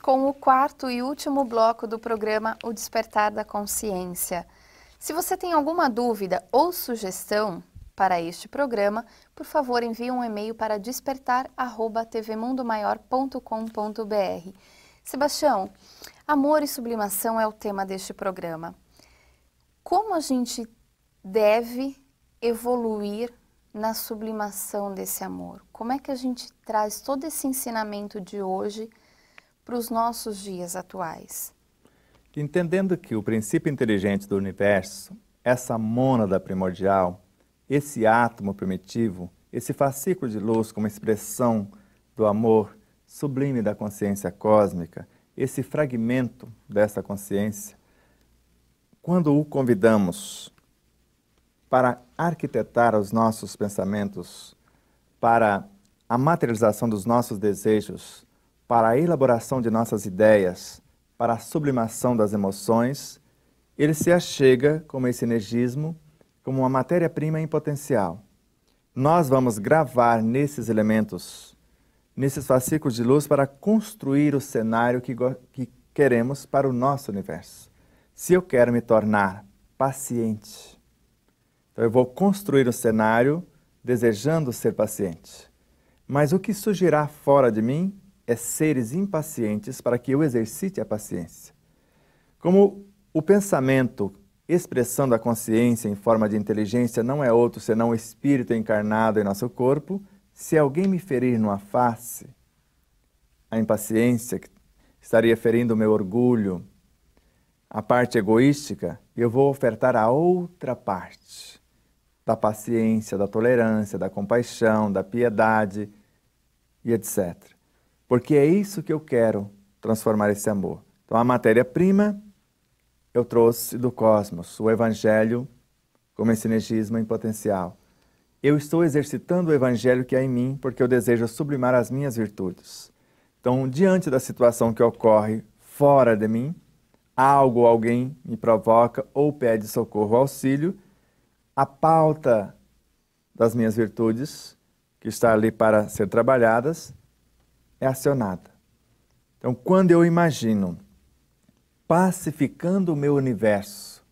com o quarto e último bloco do programa O Despertar da Consciência. Se você tem alguma dúvida ou sugestão para este programa, por favor envie um e-mail para despertar@tvmundomaior.com.br. Sebastião, amor e sublimação é o tema deste programa. Como a gente deve evoluir na sublimação desse amor? Como é que a gente traz todo esse ensinamento de hoje para os nossos dias atuais? Entendendo que o princípio inteligente do universo, essa mônada primordial, esse átomo primitivo, esse fascículo de luz como expressão do amor sublime da consciência cósmica, esse fragmento dessa consciência, quando o convidamos para arquitetar os nossos pensamentos, para a materialização dos nossos desejos, para a elaboração de nossas ideias, para a sublimação das emoções, ele se achega, como esse energismo, como uma matéria-prima em potencial. Nós vamos gravar nesses elementos, nesses fascículos de luz, para construir o cenário que, que queremos para o nosso universo. Se eu quero me tornar paciente, então eu vou construir o cenário desejando ser paciente. Mas o que surgirá fora de mim é seres impacientes para que eu exercite a paciência. Como o pensamento, expressão da consciência em forma de inteligência, não é outro senão o espírito encarnado em nosso corpo, se alguém me ferir numa face, a impaciência estaria ferindo o meu orgulho, a parte egoística, eu vou ofertar a outra parte da paciência, da tolerância, da compaixão, da piedade e etc porque é isso que eu quero transformar esse amor. Então, a matéria-prima eu trouxe do cosmos, o Evangelho como esse energismo em potencial. Eu estou exercitando o Evangelho que há em mim, porque eu desejo sublimar as minhas virtudes. Então, diante da situação que ocorre fora de mim, algo ou alguém me provoca ou pede socorro ou auxílio, a pauta das minhas virtudes, que está ali para ser trabalhadas, é acionada. Então, quando eu imagino pacificando o meu universo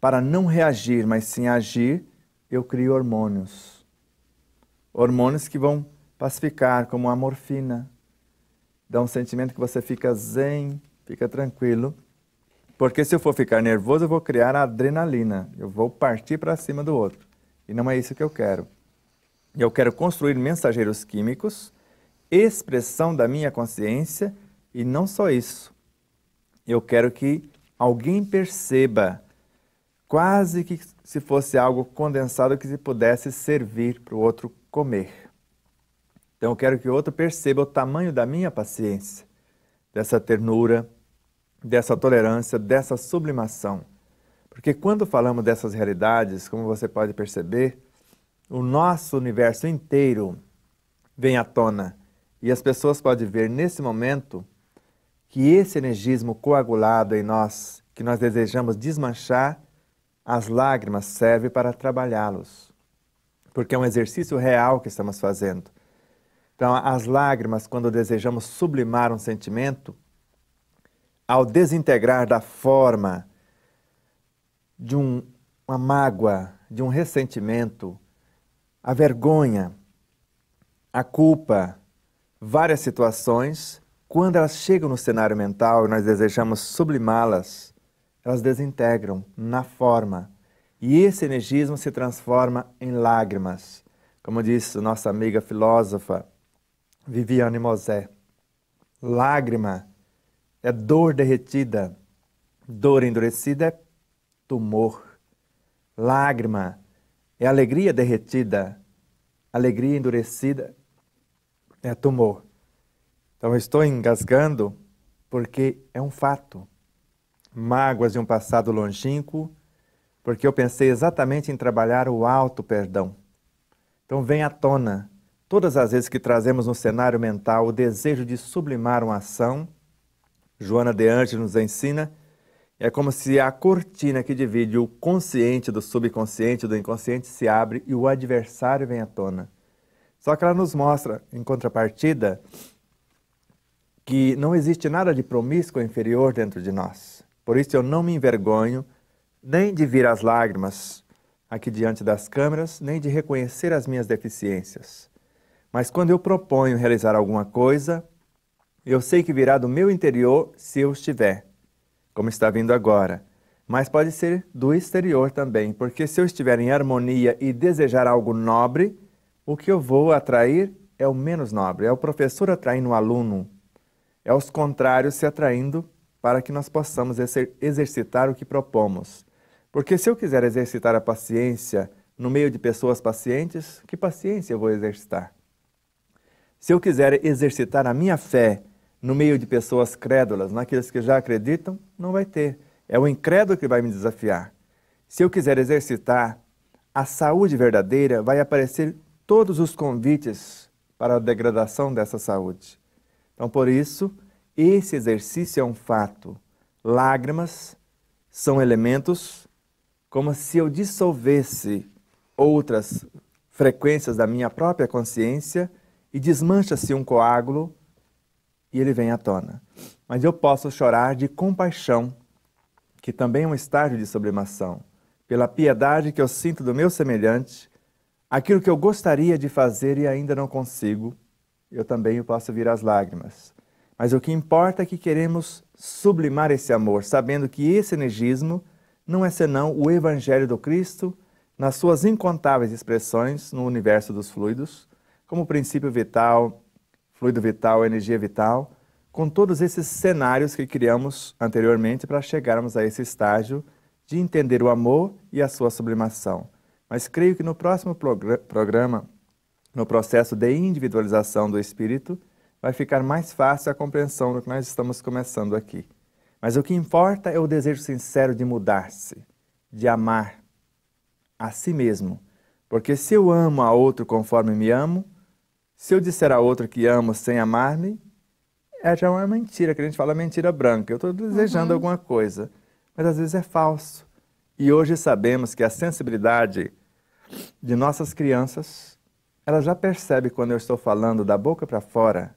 para não reagir, mas sim agir, eu crio hormônios. Hormônios que vão pacificar, como a morfina. Dá um sentimento que você fica zen, fica tranquilo. Porque se eu for ficar nervoso, eu vou criar adrenalina. Eu vou partir para cima do outro. E não é isso que eu quero. Eu quero construir mensageiros químicos expressão da minha consciência e não só isso. Eu quero que alguém perceba, quase que se fosse algo condensado que se pudesse servir para o outro comer. Então eu quero que o outro perceba o tamanho da minha paciência, dessa ternura, dessa tolerância, dessa sublimação. Porque quando falamos dessas realidades, como você pode perceber, o nosso universo inteiro vem à tona. E as pessoas podem ver nesse momento que esse energismo coagulado em nós, que nós desejamos desmanchar, as lágrimas servem para trabalhá-los. Porque é um exercício real que estamos fazendo. Então, as lágrimas, quando desejamos sublimar um sentimento, ao desintegrar da forma de um, uma mágoa, de um ressentimento, a vergonha, a culpa, várias situações, quando elas chegam no cenário mental e nós desejamos sublimá-las, elas desintegram na forma. E esse energismo se transforma em lágrimas. Como disse nossa amiga filósofa Viviane Mosé, lágrima é dor derretida, dor endurecida é tumor. Lágrima é alegria derretida, alegria endurecida né, tumor. Então, eu estou engasgando porque é um fato. Mágoas de um passado longínquo, porque eu pensei exatamente em trabalhar o alto perdão. Então, vem à tona todas as vezes que trazemos no cenário mental o desejo de sublimar uma ação. Joana de Anjos nos ensina é como se a cortina que divide o consciente do subconsciente do inconsciente se abre e o adversário vem à tona. Só que ela nos mostra, em contrapartida, que não existe nada de promíscuo inferior dentro de nós. Por isso eu não me envergonho nem de vir as lágrimas aqui diante das câmeras, nem de reconhecer as minhas deficiências. Mas quando eu proponho realizar alguma coisa, eu sei que virá do meu interior se eu estiver, como está vindo agora. Mas pode ser do exterior também, porque se eu estiver em harmonia e desejar algo nobre, o que eu vou atrair é o menos nobre, é o professor atraindo o aluno, é os contrários se atraindo para que nós possamos exercitar o que propomos. Porque se eu quiser exercitar a paciência no meio de pessoas pacientes, que paciência eu vou exercitar? Se eu quiser exercitar a minha fé no meio de pessoas crédulas, naqueles que já acreditam, não vai ter. É o incrédulo que vai me desafiar. Se eu quiser exercitar a saúde verdadeira, vai aparecer todos os convites para a degradação dessa saúde. Então, por isso, esse exercício é um fato. Lágrimas são elementos como se eu dissolvesse outras frequências da minha própria consciência e desmancha-se um coágulo e ele vem à tona. Mas eu posso chorar de compaixão, que também é um estágio de sublimação, pela piedade que eu sinto do meu semelhante Aquilo que eu gostaria de fazer e ainda não consigo, eu também posso vir às lágrimas. Mas o que importa é que queremos sublimar esse amor, sabendo que esse energismo não é senão o Evangelho do Cristo nas suas incontáveis expressões no universo dos fluidos, como princípio vital, fluido vital, energia vital, com todos esses cenários que criamos anteriormente para chegarmos a esse estágio de entender o amor e a sua sublimação. Mas creio que no próximo programa, no processo de individualização do espírito, vai ficar mais fácil a compreensão do que nós estamos começando aqui. Mas o que importa é o desejo sincero de mudar-se, de amar a si mesmo. Porque se eu amo a outro conforme me amo, se eu disser a outro que amo sem amar-me, é já é uma mentira, que a gente fala mentira branca. Eu estou desejando uhum. alguma coisa, mas às vezes é falso. E hoje sabemos que a sensibilidade de nossas crianças, ela já percebe quando eu estou falando da boca para fora.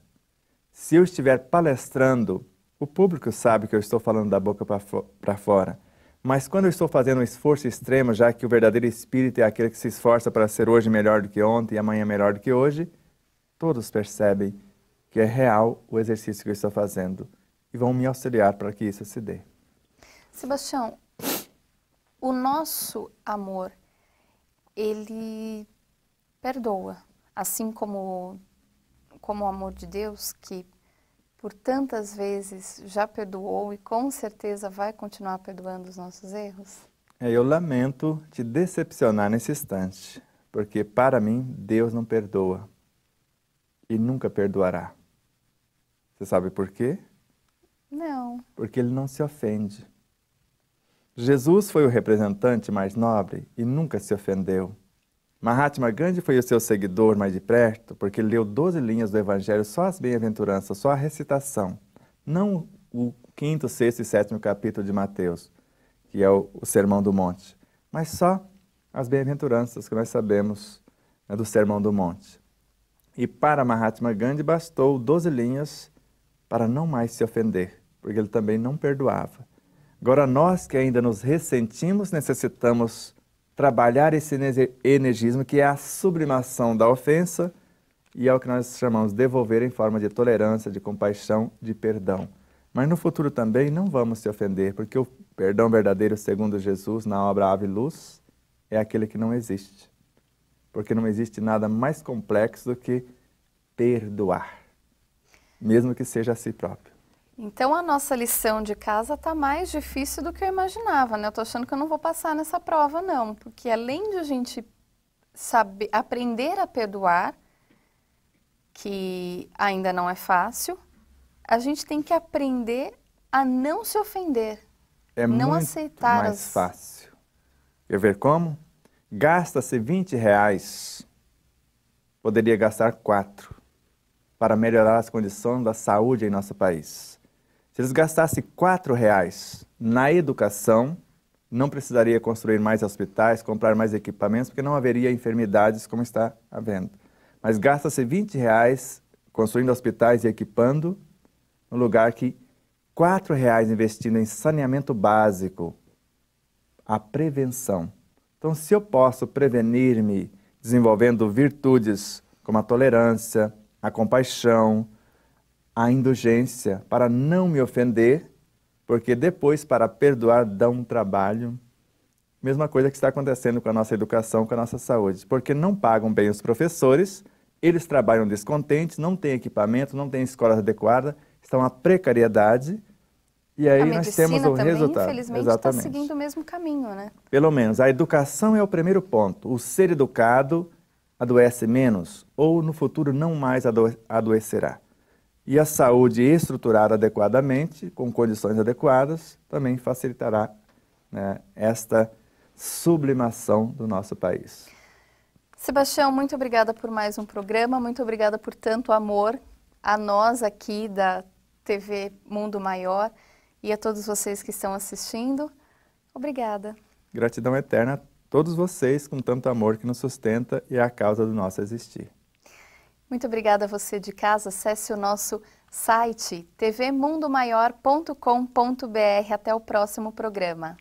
Se eu estiver palestrando, o público sabe que eu estou falando da boca para fora. Mas quando eu estou fazendo um esforço extremo, já que o verdadeiro espírito é aquele que se esforça para ser hoje melhor do que ontem e amanhã melhor do que hoje, todos percebem que é real o exercício que eu estou fazendo e vão me auxiliar para que isso se dê. Sebastião, o nosso amor ele perdoa, assim como como o amor de Deus que por tantas vezes já perdoou e com certeza vai continuar perdoando os nossos erros. É, eu lamento te decepcionar nesse instante, porque para mim Deus não perdoa e nunca perdoará. Você sabe por quê? Não. Porque ele não se ofende. Jesus foi o representante mais nobre e nunca se ofendeu. Mahatma Gandhi foi o seu seguidor mais de perto, porque leu 12 linhas do Evangelho, só as bem-aventuranças, só a recitação, não o quinto, sexto e sétimo capítulo de Mateus, que é o, o Sermão do Monte, mas só as bem-aventuranças que nós sabemos né, do Sermão do Monte. E para Mahatma Gandhi bastou 12 linhas para não mais se ofender, porque ele também não perdoava. Agora, nós que ainda nos ressentimos, necessitamos trabalhar esse energismo, que é a sublimação da ofensa, e é o que nós chamamos de devolver em forma de tolerância, de compaixão, de perdão. Mas no futuro também não vamos se ofender, porque o perdão verdadeiro, segundo Jesus, na obra Ave Luz, é aquele que não existe. Porque não existe nada mais complexo do que perdoar, mesmo que seja a si próprio. Então a nossa lição de casa está mais difícil do que eu imaginava, né? Eu estou achando que eu não vou passar nessa prova, não. Porque além de a gente saber, aprender a perdoar, que ainda não é fácil, a gente tem que aprender a não se ofender. É não muito aceitar mais as... fácil. Quer ver como? Gasta-se 20 reais, poderia gastar quatro para melhorar as condições da saúde em nosso país. Se eles gastassem quatro reais na educação, não precisaria construir mais hospitais, comprar mais equipamentos, porque não haveria enfermidades como está havendo. Mas gasta-se R$ reais construindo hospitais e equipando, no lugar que R$ reais investindo em saneamento básico, a prevenção. Então, se eu posso prevenir-me desenvolvendo virtudes como a tolerância, a compaixão, a indulgência para não me ofender, porque depois para perdoar dá um trabalho. Mesma coisa que está acontecendo com a nossa educação, com a nossa saúde, porque não pagam bem os professores, eles trabalham descontentes, não têm equipamento, não têm escola adequada, estão à precariedade. E aí nós temos o também, resultado. Infelizmente, está seguindo o mesmo caminho, né? Pelo menos. A educação é o primeiro ponto. O ser educado adoece menos ou no futuro não mais adoecerá. E a saúde estruturada adequadamente, com condições adequadas, também facilitará né, esta sublimação do nosso país. Sebastião, muito obrigada por mais um programa, muito obrigada por tanto amor a nós aqui da TV Mundo Maior e a todos vocês que estão assistindo. Obrigada. Gratidão eterna a todos vocês com tanto amor que nos sustenta e é a causa do nosso existir. Muito obrigada a você de casa. Acesse o nosso site tvmundomaior.com.br. Até o próximo programa.